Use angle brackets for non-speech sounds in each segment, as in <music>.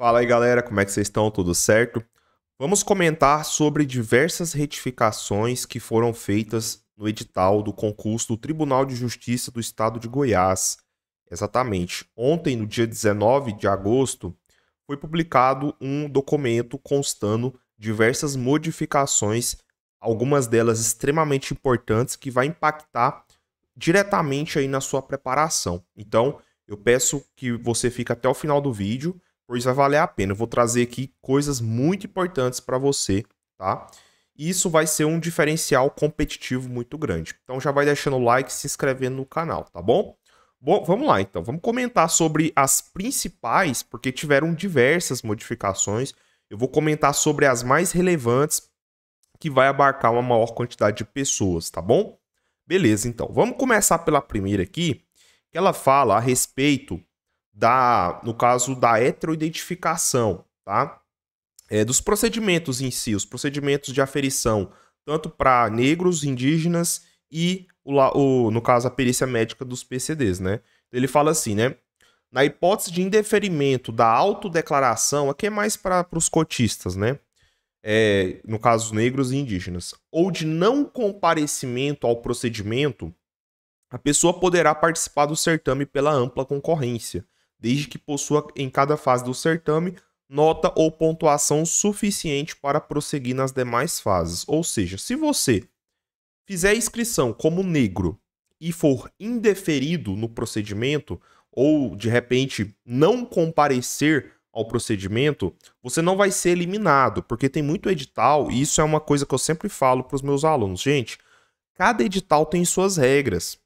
Fala aí galera, como é que vocês estão? Tudo certo? Vamos comentar sobre diversas retificações que foram feitas no edital do concurso do Tribunal de Justiça do Estado de Goiás. Exatamente. Ontem, no dia 19 de agosto, foi publicado um documento constando diversas modificações, algumas delas extremamente importantes que vai impactar diretamente aí na sua preparação. Então, eu peço que você fique até o final do vídeo pois vai valer a pena. Eu vou trazer aqui coisas muito importantes para você, tá? e Isso vai ser um diferencial competitivo muito grande. Então já vai deixando o like, se inscrevendo no canal, tá bom? Bom, vamos lá então. Vamos comentar sobre as principais, porque tiveram diversas modificações. Eu vou comentar sobre as mais relevantes, que vai abarcar uma maior quantidade de pessoas, tá bom? Beleza, então. Vamos começar pela primeira aqui, que ela fala a respeito da, no caso da heteroidentificação, tá? É, dos procedimentos em si, os procedimentos de aferição, tanto para negros, indígenas e, o, o, no caso, a perícia médica dos PCDs, né? Ele fala assim, né? Na hipótese de indeferimento da autodeclaração, aqui é mais para os cotistas, né? É, no caso, negros e indígenas, ou de não comparecimento ao procedimento, a pessoa poderá participar do certame pela ampla concorrência, desde que possua em cada fase do certame nota ou pontuação suficiente para prosseguir nas demais fases. Ou seja, se você fizer inscrição como negro e for indeferido no procedimento, ou de repente não comparecer ao procedimento, você não vai ser eliminado, porque tem muito edital, e isso é uma coisa que eu sempre falo para os meus alunos. Gente, cada edital tem suas regras.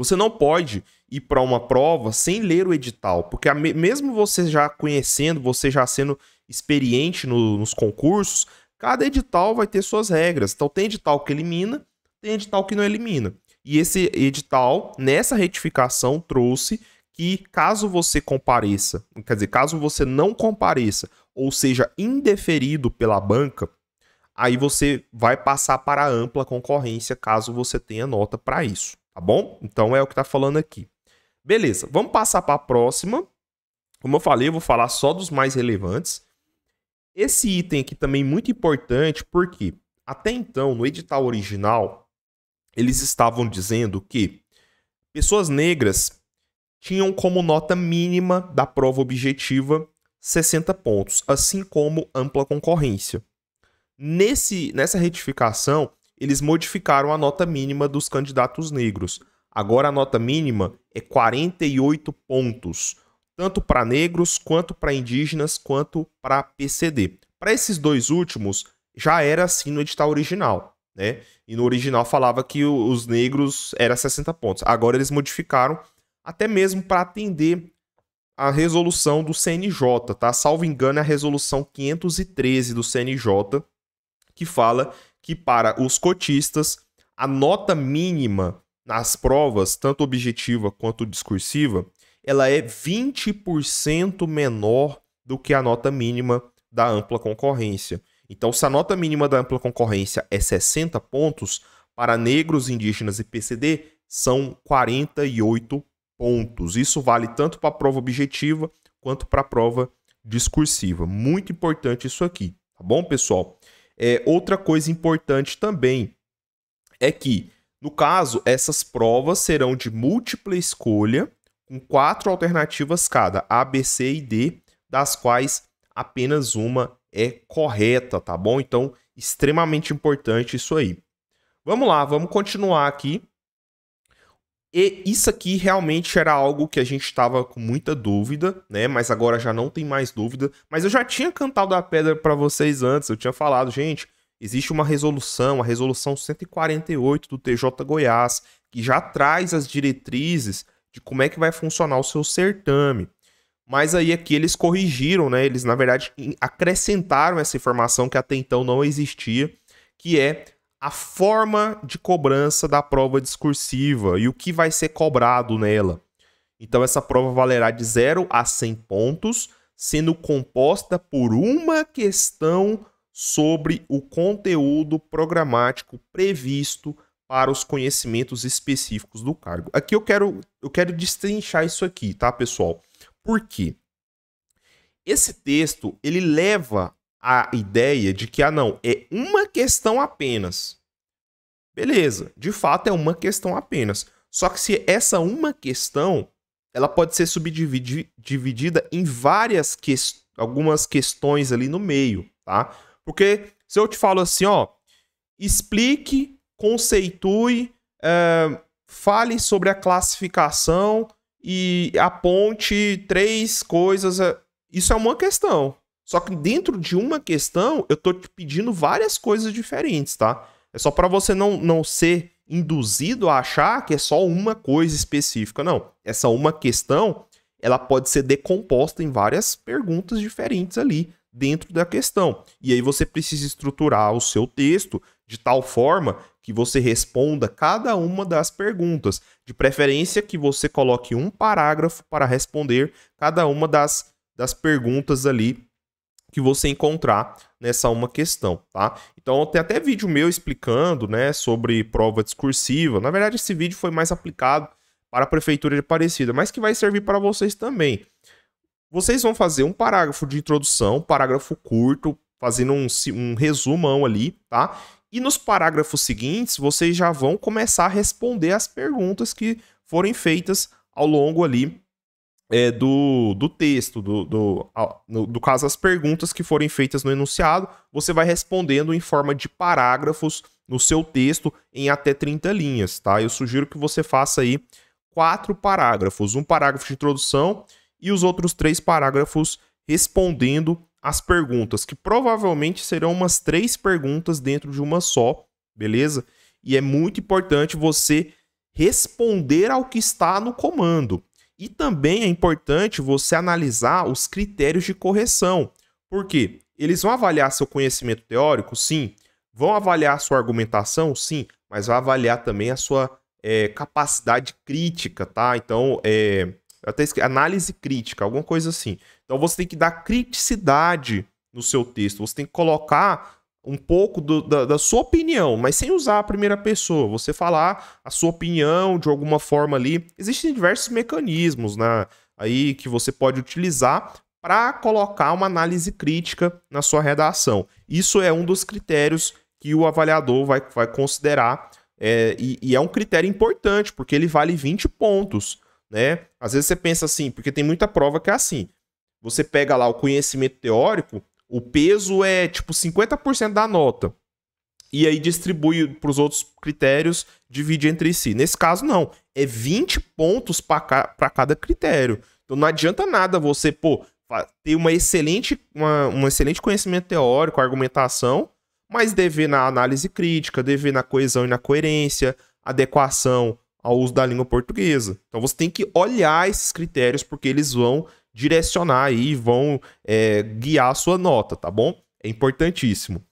Você não pode ir para uma prova sem ler o edital, porque mesmo você já conhecendo, você já sendo experiente no, nos concursos, cada edital vai ter suas regras. Então tem edital que elimina, tem edital que não elimina. E esse edital, nessa retificação, trouxe que caso você compareça, quer dizer, caso você não compareça ou seja indeferido pela banca, aí você vai passar para a ampla concorrência caso você tenha nota para isso. Tá bom? Então é o que está falando aqui. Beleza, vamos passar para a próxima. Como eu falei, eu vou falar só dos mais relevantes. Esse item aqui também é muito importante, porque até então, no edital original, eles estavam dizendo que pessoas negras tinham como nota mínima da prova objetiva 60 pontos, assim como ampla concorrência. Nesse, nessa retificação, eles modificaram a nota mínima dos candidatos negros. Agora a nota mínima é 48 pontos, tanto para negros, quanto para indígenas, quanto para PCD. Para esses dois últimos, já era assim no edital original, né? E no original falava que os negros era 60 pontos. Agora eles modificaram até mesmo para atender a resolução do CNJ, tá? Salvo engano, é a resolução 513 do CNJ que fala que para os cotistas a nota mínima nas provas, tanto objetiva quanto discursiva, ela é 20% menor do que a nota mínima da ampla concorrência. Então, se a nota mínima da ampla concorrência é 60 pontos, para negros, indígenas e PCD são 48 pontos. Isso vale tanto para a prova objetiva quanto para a prova discursiva. Muito importante isso aqui, tá bom, pessoal? É, outra coisa importante também é que, no caso, essas provas serão de múltipla escolha, com quatro alternativas cada, A, B, C e D, das quais apenas uma é correta, tá bom? Então, extremamente importante isso aí. Vamos lá, vamos continuar aqui. E isso aqui realmente era algo que a gente estava com muita dúvida, né? Mas agora já não tem mais dúvida. Mas eu já tinha cantado a pedra para vocês antes, eu tinha falado, gente, existe uma resolução, a resolução 148 do TJ Goiás, que já traz as diretrizes de como é que vai funcionar o seu certame. Mas aí aqui eles corrigiram, né? Eles na verdade acrescentaram essa informação que até então não existia, que é a forma de cobrança da prova discursiva e o que vai ser cobrado nela. Então, essa prova valerá de 0 a 100 pontos, sendo composta por uma questão sobre o conteúdo programático previsto para os conhecimentos específicos do cargo. Aqui eu quero, eu quero destrinchar isso aqui, tá, pessoal? Por quê? Esse texto, ele leva a ideia de que, ah, não, é uma questão apenas. Beleza, de fato é uma questão apenas. Só que se essa uma questão, ela pode ser subdividida em várias algumas questões ali no meio, tá? Porque se eu te falo assim, ó, explique, conceitue, é, fale sobre a classificação e aponte três coisas, eh, isso é uma questão. Só que dentro de uma questão, eu tô te pedindo várias coisas diferentes, tá? É só para você não, não ser induzido a achar que é só uma coisa específica, não. Essa uma questão, ela pode ser decomposta em várias perguntas diferentes ali dentro da questão. E aí você precisa estruturar o seu texto de tal forma que você responda cada uma das perguntas, de preferência que você coloque um parágrafo para responder cada uma das, das perguntas ali que você encontrar nessa uma questão, tá? Então tem até vídeo meu explicando, né, sobre prova discursiva. Na verdade, esse vídeo foi mais aplicado para a prefeitura de Aparecida, mas que vai servir para vocês também. Vocês vão fazer um parágrafo de introdução, um parágrafo curto, fazendo um, um resumão ali, tá? E nos parágrafos seguintes, vocês já vão começar a responder as perguntas que forem feitas ao longo ali é, do, do texto, do, do, no, do caso, as perguntas que forem feitas no enunciado, você vai respondendo em forma de parágrafos no seu texto em até 30 linhas, tá? Eu sugiro que você faça aí quatro parágrafos, um parágrafo de introdução e os outros três parágrafos respondendo as perguntas, que provavelmente serão umas três perguntas dentro de uma só, beleza? E é muito importante você responder ao que está no comando. E também é importante você analisar os critérios de correção. Por quê? Eles vão avaliar seu conhecimento teórico? Sim. Vão avaliar sua argumentação? Sim. Mas vai avaliar também a sua é, capacidade crítica, tá? Então, é, até análise crítica, alguma coisa assim. Então, você tem que dar criticidade no seu texto. Você tem que colocar um pouco do, da, da, sua opinião, mas sem usar a primeira pessoa, você falar a sua opinião de alguma forma ali. Existem diversos mecanismos né, aí que você pode utilizar para colocar uma análise crítica na sua redação. Isso é um dos critérios que o avaliador vai, vai considerar é, e, e, é um critério importante, porque ele vale 20 pontos. Né? Às vezes você pensa assim, porque tem muita prova que é assim. Você pega lá o conhecimento teórico, o peso é tipo 50% da nota. E aí distribui para os outros critérios, divide entre si. Nesse caso, não. É 20 pontos para ca cada critério. Então não adianta nada você, pô, ter uma excelente, uma, um excelente conhecimento teórico, argumentação, mas dever na análise crítica, dever na coesão e na coerência, adequação ao uso da língua portuguesa. Então você tem que olhar esses critérios porque eles vão direcionar aí, vão é, guiar a sua nota, tá bom? É importantíssimo.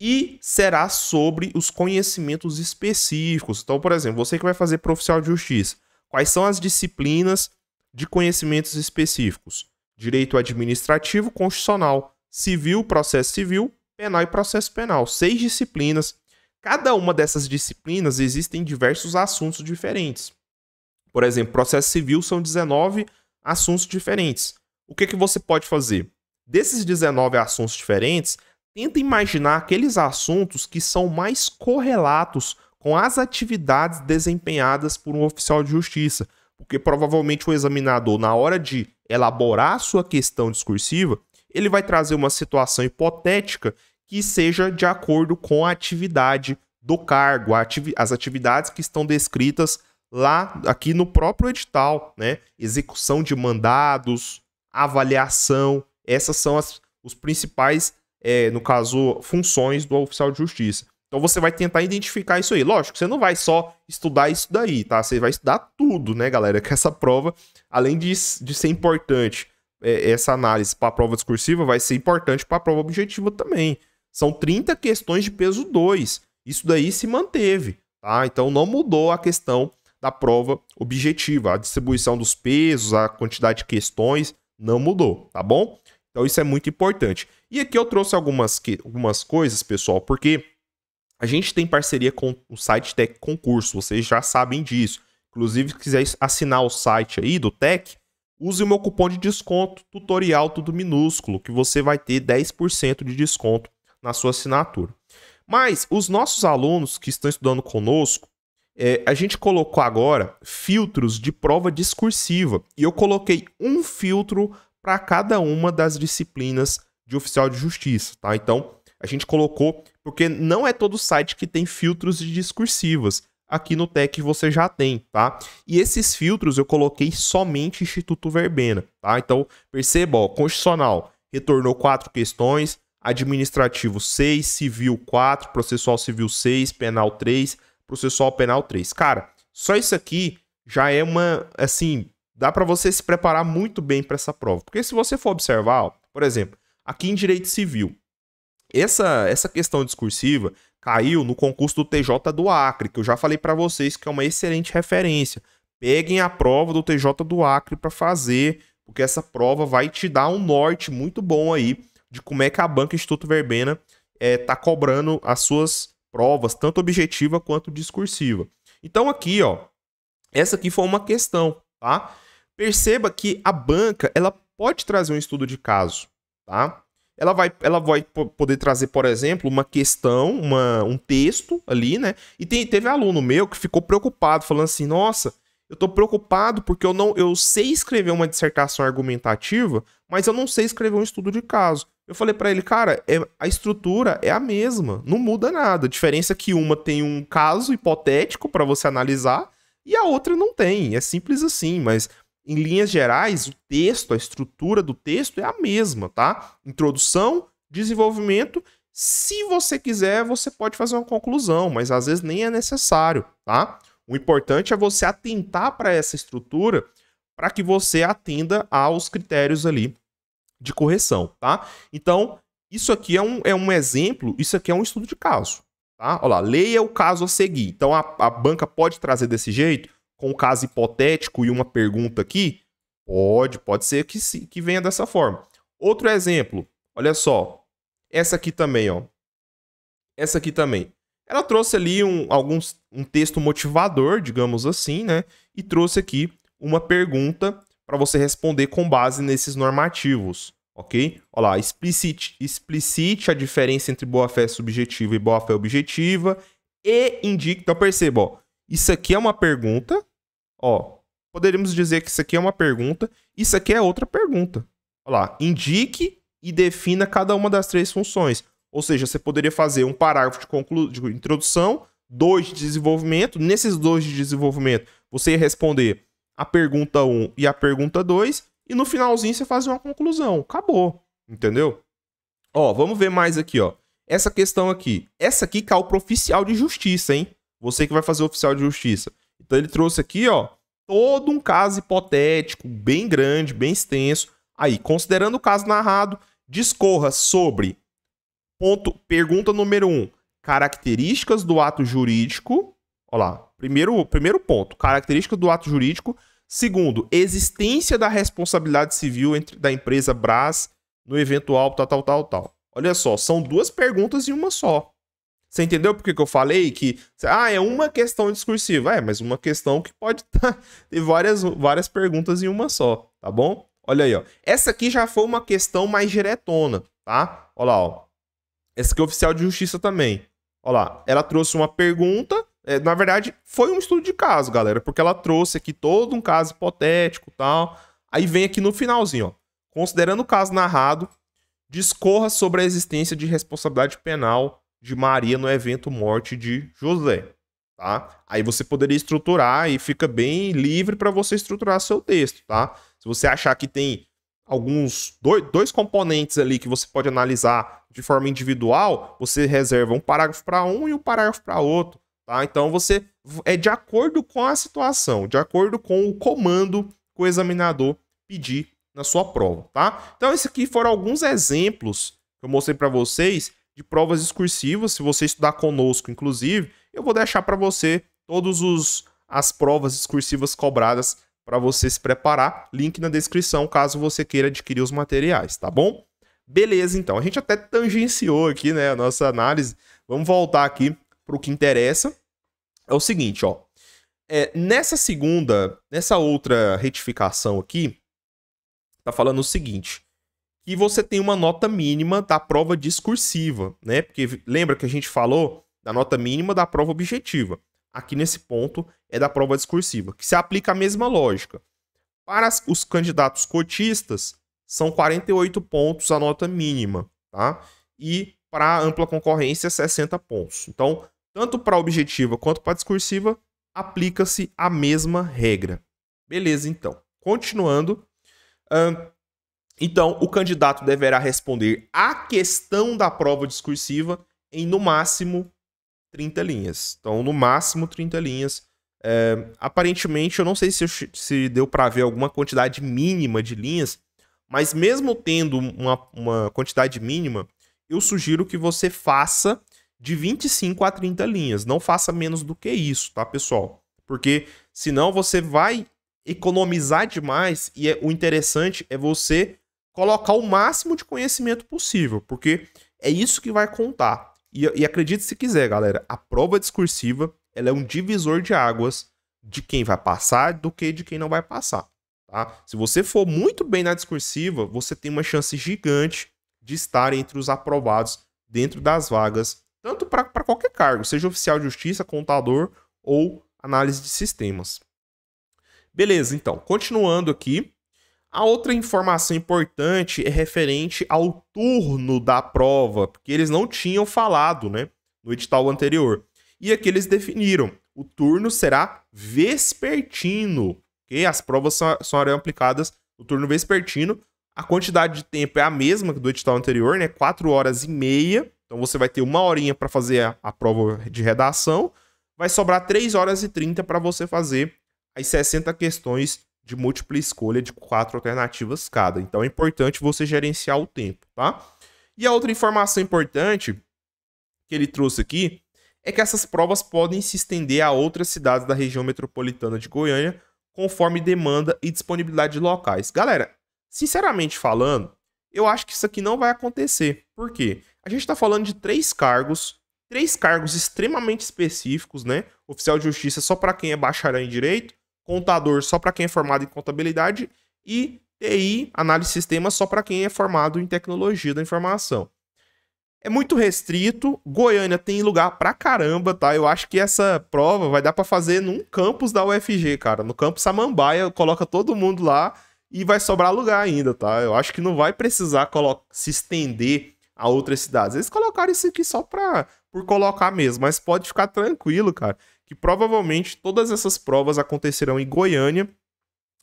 E será sobre os conhecimentos específicos. Então, por exemplo, você que vai fazer profissional de justiça, quais são as disciplinas de conhecimentos específicos? Direito administrativo, constitucional, civil, processo civil, penal e processo penal. Seis disciplinas. Cada uma dessas disciplinas existem diversos assuntos diferentes. Por exemplo, processo civil são 19 assuntos diferentes. O que, que você pode fazer? Desses 19 assuntos diferentes, tenta imaginar aqueles assuntos que são mais correlatos com as atividades desempenhadas por um oficial de justiça, porque provavelmente o examinador, na hora de elaborar a sua questão discursiva, ele vai trazer uma situação hipotética que seja de acordo com a atividade do cargo, ativi as atividades que estão descritas lá aqui no próprio edital, né? Execução de mandados, avaliação, essas são as os principais, é, no caso, funções do oficial de justiça. Então você vai tentar identificar isso aí. Lógico, você não vai só estudar isso daí, tá? Você vai estudar tudo, né, galera? <laughs> Que essa prova, além de, de ser importante, é, essa análise para a prova discursiva vai ser importante para a prova objetiva também. São 30 questões de peso 2. Isso daí se manteve, tá? Então não mudou a questão da prova objetiva. A distribuição dos pesos, a quantidade de questões não mudou, tá bom? Então isso é muito importante. E aqui eu trouxe algumas, que, algumas coisas, pessoal, porque a gente tem parceria com o site Tec Concurso, vocês já sabem disso. Inclusive, se quiser assinar o site aí do Tec, use o meu cupom de desconto tutorial tudo minúsculo, que você vai ter 10% de desconto na sua assinatura. Mas os nossos alunos que estão estudando conosco, é, a gente colocou agora filtros de prova discursiva e eu coloquei um filtro para cada uma das disciplinas de oficial de justiça, tá? Então, a gente colocou porque não é todo site que tem filtros de discursivas. Aqui no Tec você já tem, tá? E esses filtros eu coloquei somente Instituto Verbena, tá? Então, perceba, ó, constitucional retornou quatro questões, administrativo 6, civil 4, processual civil 6, penal 3, processual penal 3. Cara, só isso aqui já é uma, assim, dá para você se preparar muito bem para essa prova. Porque se você for observar, ó, por exemplo, aqui em direito civil, essa essa questão discursiva caiu no concurso do TJ do Acre, que eu já falei para vocês que é uma excelente referência. Peguem a prova do TJ do Acre para fazer, porque essa prova vai te dar um norte muito bom aí de como é que a banca Instituto Verbena é, tá cobrando as suas provas, tanto objetiva quanto discursiva. Então aqui, ó, essa aqui foi uma questão, tá? Perceba que a banca, ela pode trazer um estudo de caso, tá? Ela vai, ela vai poder trazer, por exemplo, uma questão, uma, um texto ali, né? E tem, teve aluno meu que ficou preocupado, falando assim: nossa, eu tô preocupado porque eu não eu sei escrever uma dissertação argumentativa, mas eu não sei escrever um estudo de caso. Eu falei para ele, cara, é, a estrutura é a mesma, não muda nada. A diferença é que uma tem um caso hipotético para você analisar e a outra não tem. É simples assim, mas em linhas gerais, o texto, a estrutura do texto é a mesma, tá? Introdução, desenvolvimento. Se você quiser, você pode fazer uma conclusão, mas às vezes nem é necessário, tá? O importante é você atentar para essa estrutura para que você atenda aos critérios ali de correção, tá? Então, isso aqui é um, é um exemplo, isso aqui é um estudo de caso, tá? Olha lá, leia o caso a seguir. Então, a, a banca pode trazer desse jeito, com um caso hipotético e uma pergunta aqui? Pode, pode ser que, que venha dessa forma. Outro exemplo, olha só, essa aqui também, ó. Essa aqui também. Ela trouxe ali um, alguns, um texto motivador, digamos assim, né? E trouxe aqui uma pergunta para você responder com base nesses normativos, ok? Olha lá, explicite, explicite a diferença entre boa-fé subjetiva e boa-fé objetiva e indique... Então, perceba, ó, isso aqui é uma pergunta, ó, poderíamos dizer que isso aqui é uma pergunta, isso aqui é outra pergunta. Olha lá, indique e defina cada uma das três funções. Ou seja, você poderia fazer um parágrafo de, conclu... de introdução, dois de desenvolvimento. Nesses dois de desenvolvimento, você ia responder a pergunta 1 e a pergunta 2, e no finalzinho você faz uma conclusão. Acabou, entendeu? Ó, vamos ver mais aqui, ó. Essa questão aqui. Essa aqui caiu pro é oficial de justiça, hein? Você que vai fazer o oficial de justiça. Então ele trouxe aqui, ó, todo um caso hipotético, bem grande, bem extenso. Aí, considerando o caso narrado, discorra sobre ponto, pergunta número 1, um, características do ato jurídico. Olha lá, Primeiro, primeiro ponto, característica do ato jurídico. Segundo, existência da responsabilidade civil entre, da empresa Brás no eventual tal, tal, tal, tal. Olha só, são duas perguntas em uma só. Você entendeu por que, que eu falei que ah, é uma questão discursiva? É, mas uma questão que pode <laughs> tá, ter várias, várias perguntas em uma só, tá bom? Olha aí, ó. Essa aqui já foi uma questão mais diretona, tá? Olha lá, ó. Essa aqui é oficial de justiça também. Olha lá, ela trouxe uma pergunta é, na verdade, foi um estudo de caso, galera, porque ela trouxe aqui todo um caso hipotético tal. Aí vem aqui no finalzinho, ó. Considerando o caso narrado, discorra sobre a existência de responsabilidade penal de Maria no evento morte de José, tá? Aí você poderia estruturar e fica bem livre para você estruturar seu texto, tá? Se você achar que tem alguns dois, dois componentes ali que você pode analisar de forma individual, você reserva um parágrafo para um e um parágrafo para outro. Tá? Então você é de acordo com a situação, de acordo com o comando que o examinador pedir na sua prova, tá? Então esse aqui foram alguns exemplos que eu mostrei para vocês de provas discursivas. Se você estudar conosco, inclusive, eu vou deixar para você todos os as provas discursivas cobradas para você se preparar. Link na descrição caso você queira adquirir os materiais, tá bom? Beleza, então. A gente até tangenciou aqui, né, a nossa análise. Vamos voltar aqui para o que interessa, é o seguinte, ó. É, nessa segunda, nessa outra retificação aqui, tá falando o seguinte, que você tem uma nota mínima da prova discursiva, né? Porque lembra que a gente falou da nota mínima da prova objetiva. Aqui nesse ponto é da prova discursiva, que se aplica a mesma lógica. Para os candidatos cotistas, são 48 pontos a nota mínima, tá? E para ampla concorrência, 60 pontos. Então, tanto para objetiva quanto para discursiva, aplica-se a mesma regra. Beleza, então. Continuando. Uh, então, o candidato deverá responder à questão da prova discursiva em no máximo 30 linhas. Então, no máximo 30 linhas. É, aparentemente, eu não sei se, se deu para ver alguma quantidade mínima de linhas, mas mesmo tendo uma, uma quantidade mínima, eu sugiro que você faça de 25 a 30 linhas. Não faça menos do que isso, tá, pessoal? Porque senão você vai economizar demais e é, o interessante é você colocar o máximo de conhecimento possível, porque é isso que vai contar. E, e acredite se quiser, galera, a prova discursiva ela é um divisor de águas de quem vai passar do que de quem não vai passar. Tá? Se você for muito bem na discursiva, você tem uma chance gigante de estar entre os aprovados dentro das vagas tanto para qualquer cargo, seja oficial de justiça, contador ou análise de sistemas. Beleza, então, continuando aqui. A outra informação importante é referente ao turno da prova, porque eles não tinham falado, né, no edital anterior. E aqui eles definiram: o turno será vespertino, ok? As provas são, serão aplicadas no turno vespertino. A quantidade de tempo é a mesma que do edital anterior, né? 4 horas e meia. Então você vai ter uma horinha para fazer a, a, prova de redação, vai sobrar 3 horas e 30 para você fazer as 60 questões de múltipla escolha de quatro alternativas cada. Então é importante você gerenciar o tempo, tá? E a outra informação importante que ele trouxe aqui é que essas provas podem se estender a outras cidades da região metropolitana de Goiânia, conforme demanda e disponibilidade de locais. Galera, sinceramente falando, eu acho que isso aqui não vai acontecer. Por quê? A gente está falando de três cargos, três cargos extremamente específicos, né? Oficial de Justiça só para quem é bacharel em Direito, contador só para quem é formado em contabilidade e TI, análise de sistemas, só para quem é formado em tecnologia da informação. É muito restrito, Goiânia tem lugar pra caramba, tá? Eu acho que essa prova vai dar para fazer num campus da UFG, cara, no campus Samambaia, coloca todo mundo lá e vai sobrar lugar ainda, tá? Eu acho que não vai precisar se estender a outras cidades. Eles colocaram isso aqui só pra, por colocar mesmo, mas pode ficar tranquilo, cara, que provavelmente todas essas provas acontecerão em Goiânia.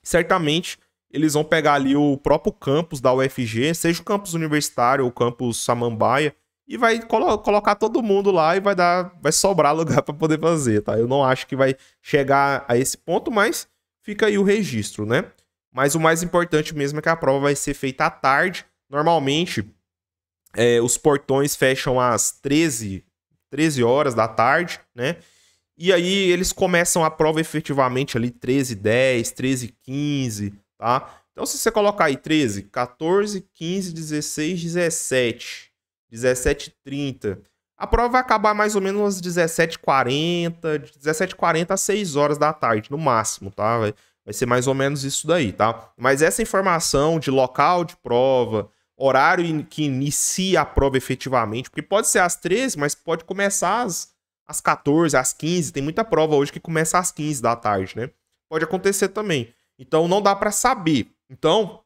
Certamente eles vão pegar ali o próprio campus da UFG, seja o campus universitário ou o campus Samambaia, e vai colo colocar todo mundo lá e vai dar, vai sobrar <laughs> lugar para poder fazer, tá? Eu não acho que vai chegar a esse ponto, mas fica aí o registro, né? Mas o mais importante mesmo é que a prova vai ser feita à tarde. Normalmente, é, os portões fecham às 13, 13 horas da tarde, né? E aí eles começam a prova efetivamente ali 13 10, 13 15, tá? Então se você colocar aí 13, 14, 15, 16, 17, 17 30, a prova vai acabar mais ou menos às 17h40, 17h40 às 6 horas da tarde, no máximo, tá? vai ser mais ou menos isso daí, tá? Mas essa informação de local de prova, horário que inicia a prova efetivamente, porque pode ser às 13, mas pode começar às, às 14, às 15. Tem muita prova hoje que começa às 15 da tarde, né? Pode acontecer também. Então não dá para saber. Então,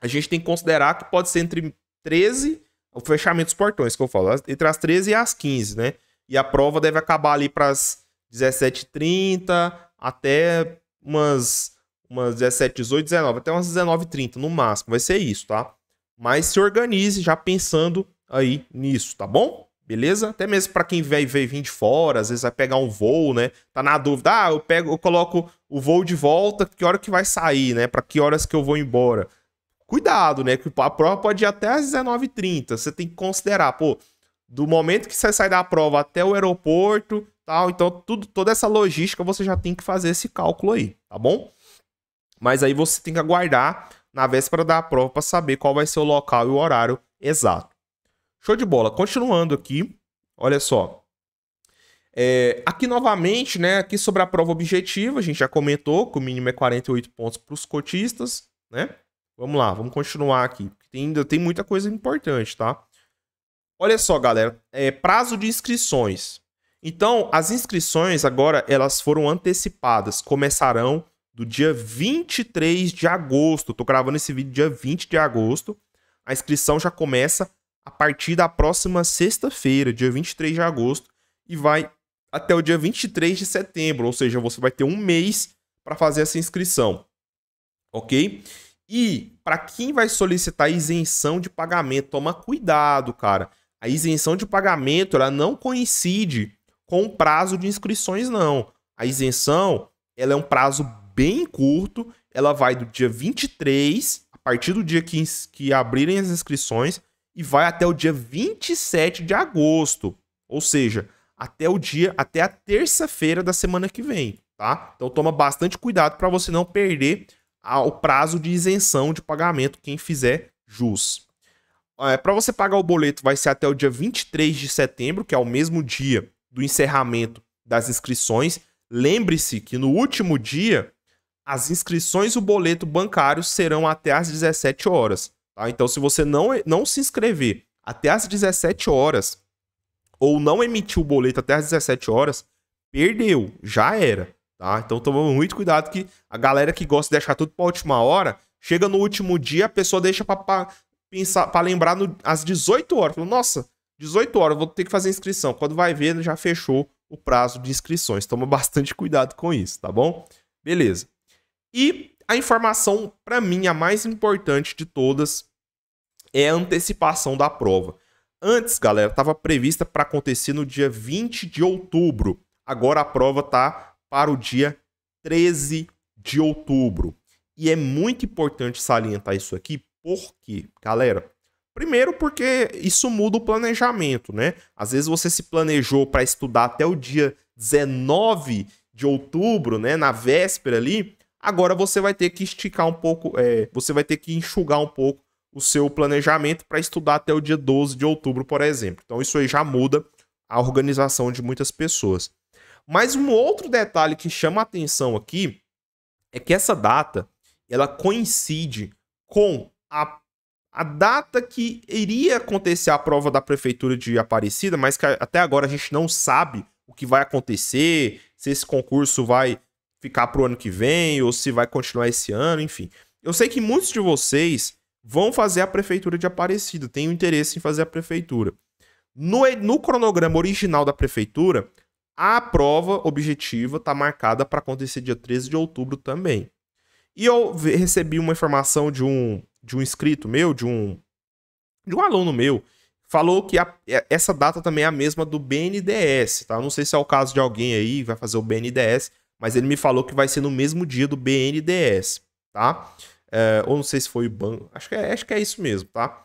a gente tem que considerar que pode ser entre 13, o fechamento dos portões que eu falo, entre as 13 e as 15, né? E a prova deve acabar ali para as 17h30 até umas umas 17, 18, 19, até umas 19, h 30 no máximo. Vai ser isso, tá? Mas se organize já pensando aí nisso, tá bom? Beleza? Até mesmo para quem vem vai vir de fora, às vezes vai pegar um voo, né? Tá na dúvida, ah, eu pego, eu coloco o voo de volta, que hora que vai sair, né? Para que horas que eu vou embora? Cuidado, né? Que a prova pode ir até às 19h30. Você tem que considerar, pô, do momento que você sai da prova até o aeroporto, tal, então tudo, toda essa logística você já tem que fazer esse cálculo aí, tá bom? Mas aí você tem que aguardar na véspera da prova para saber qual vai ser o local e o horário exato. Show de bola. Continuando aqui, olha só. É, aqui novamente, né? Aqui sobre a prova objetiva, a gente já comentou que o mínimo é 48 pontos para os cotistas, né? Vamos lá, vamos continuar aqui, tem, ainda tem muita coisa importante, tá? Olha só, galera, é, prazo de inscrições. Então, as inscrições agora elas foram antecipadas, começarão do dia 23 de agosto. Estou gravando esse vídeo dia 20 de agosto. A inscrição já começa a partir da próxima sexta-feira, dia 23 de agosto, e vai até o dia 23 de setembro, ou seja, você vai ter um mês para fazer essa inscrição. OK? E para quem vai solicitar isenção de pagamento, toma cuidado, cara. A isenção de pagamento, ela não coincide com o prazo de inscrições não. A isenção, ela é um prazo bem curto. Ela vai do dia 23, a partir do dia que, que abrirem as inscrições, e vai até o dia 27 de agosto. Ou seja, até o dia, até a terça-feira da semana que vem, tá? Então toma bastante cuidado para você não perder a, o prazo de isenção de pagamento quem fizer jus. É, para você pagar o boleto vai ser até o dia 23 de setembro, que é o mesmo dia do encerramento das inscrições. Lembre-se que no último dia as inscrições e o boleto bancário serão até às 17 horas. Tá? Então, se você não, não se inscrever até às 17 horas ou não emitir o boleto até às 17 horas, perdeu, já era. Tá? Então, toma muito cuidado que a galera que gosta de deixar tudo para última hora, chega no último dia, a pessoa deixa para pensar, para lembrar no, às 18 horas. Fala, Nossa, 18 horas, vou ter que fazer inscrição. Quando vai ver, já fechou o prazo de inscrições. Toma bastante cuidado com isso, tá bom? Beleza. E a informação, para mim, a mais importante de todas é a antecipação da prova. Antes, galera, estava prevista para acontecer no dia 20 de outubro. Agora a prova está para o dia 13 de outubro. E é muito importante salientar isso aqui, porque, galera, primeiro porque isso muda o planejamento, né? Às vezes você se planejou para estudar até o dia 19 de outubro, né, na véspera ali, Agora você vai ter que esticar um pouco, é, você vai ter que enxugar um pouco o seu planejamento para estudar até o dia 12 de outubro, por exemplo. Então isso aí já muda a organização de muitas pessoas. Mas um outro detalhe que chama atenção aqui é que essa data ela coincide com a, a data que iria acontecer a prova da prefeitura de Aparecida, mas que até agora a gente não sabe o que vai acontecer, se esse concurso vai ficar pro ano que vem ou se vai continuar esse ano, enfim. Eu sei que muitos de vocês vão fazer a prefeitura de Aparecida, têm um interesse em fazer a prefeitura. No, no cronograma original da prefeitura, a prova objetiva está marcada para acontecer dia 13 de outubro também. E eu recebi uma informação de um de um inscrito meu, de um de um aluno meu, falou que a, essa data também é a mesma do BNDES, tá? Eu não sei se é o caso de alguém aí vai fazer o BNDES, mas ele me falou que vai ser no mesmo dia do BNDES, tá? É, ou não sei se foi o banco, acho que, é, acho que é isso mesmo, tá?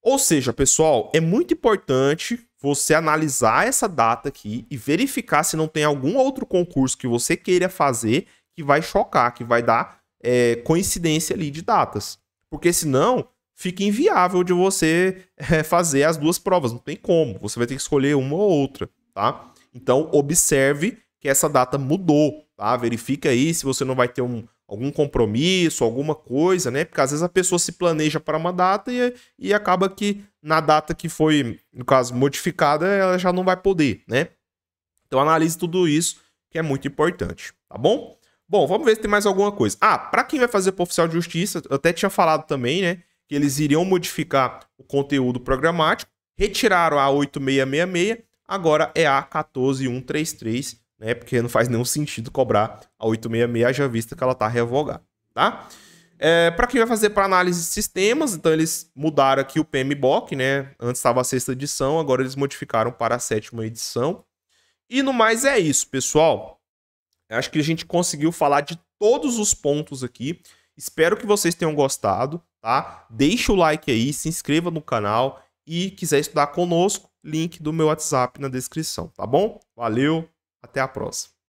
Ou seja, pessoal, é muito importante você analisar essa data aqui e verificar se não tem algum outro concurso que você queira fazer que vai chocar, que vai dar é, coincidência ali de datas. Porque senão fica inviável de você é, fazer as duas provas, não tem como, você vai ter que escolher uma ou outra, tá? Então observe que essa data mudou. Tá? Verifica aí se você não vai ter um, algum compromisso, alguma coisa, né? Porque às vezes a pessoa se planeja para uma data e, e acaba que na data que foi, no caso, modificada, ela já não vai poder, né? Então analise tudo isso, que é muito importante, tá bom? Bom, vamos ver se tem mais alguma coisa. Ah, para quem vai fazer para oficial de justiça, eu até tinha falado também, né? Que eles iriam modificar o conteúdo programático, retiraram a 8666, agora é a 14133 né? Porque não faz nenhum sentido cobrar a 866, já vista que ela está revogada, tá? É, para quem vai fazer para análise de sistemas, então eles mudaram aqui o PMBOK, né? Antes estava a sexta edição, agora eles modificaram para a sétima edição. E no mais é isso, pessoal. acho que a gente conseguiu falar de todos os pontos aqui. Espero que vocês tenham gostado, tá? Deixa o like aí, se inscreva no canal e quiser estudar conosco, link do meu WhatsApp na descrição, tá bom? Valeu, até a próxima.